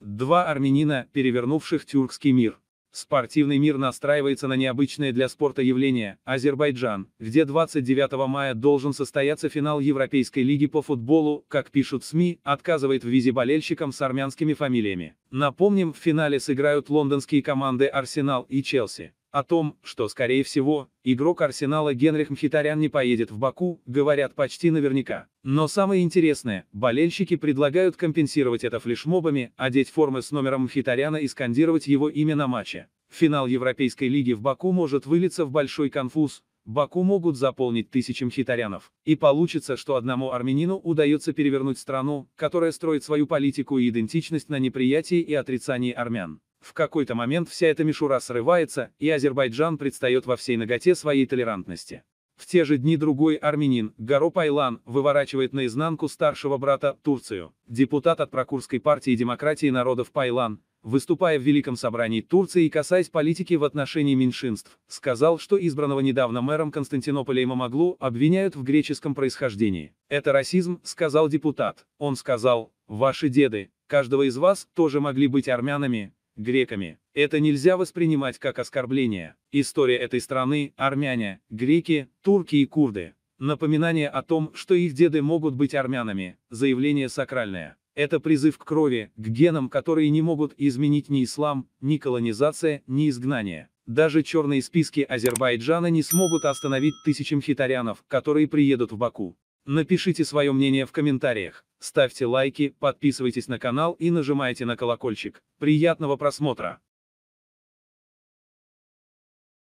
Два армянина, перевернувших тюркский мир. Спортивный мир настраивается на необычное для спорта явление – Азербайджан, где 29 мая должен состояться финал Европейской лиги по футболу, как пишут СМИ, отказывает в визе болельщикам с армянскими фамилиями. Напомним, в финале сыграют лондонские команды «Арсенал» и «Челси». О том, что, скорее всего, игрок Арсенала Генрих Мхитарян не поедет в Баку, говорят почти наверняка. Но самое интересное, болельщики предлагают компенсировать это флешмобами, одеть формы с номером Мхитаряна и скандировать его имя на матче. Финал Европейской лиги в Баку может вылиться в большой конфуз, Баку могут заполнить тысячи мхитарянов. И получится, что одному армянину удается перевернуть страну, которая строит свою политику и идентичность на неприятии и отрицании армян. В какой-то момент вся эта мишура срывается, и Азербайджан предстает во всей ноготе своей толерантности. В те же дни другой армянин, Гаро Пайлан, выворачивает наизнанку старшего брата, Турцию. Депутат от Прокурской партии демократии народов Пайлан, выступая в Великом собрании Турции и касаясь политики в отношении меньшинств, сказал, что избранного недавно мэром Константинополя Имамоглу обвиняют в греческом происхождении. «Это расизм», — сказал депутат. Он сказал, «Ваши деды, каждого из вас, тоже могли быть армянами, греками. Это нельзя воспринимать как оскорбление. История этой страны – армяне, греки, турки и курды. Напоминание о том, что их деды могут быть армянами, заявление сакральное. Это призыв к крови, к генам, которые не могут изменить ни ислам, ни колонизация, ни изгнание. Даже черные списки Азербайджана не смогут остановить тысячам хитарянов, которые приедут в Баку. Напишите свое мнение в комментариях. Ставьте лайки, подписывайтесь на канал и нажимайте на колокольчик. Приятного просмотра!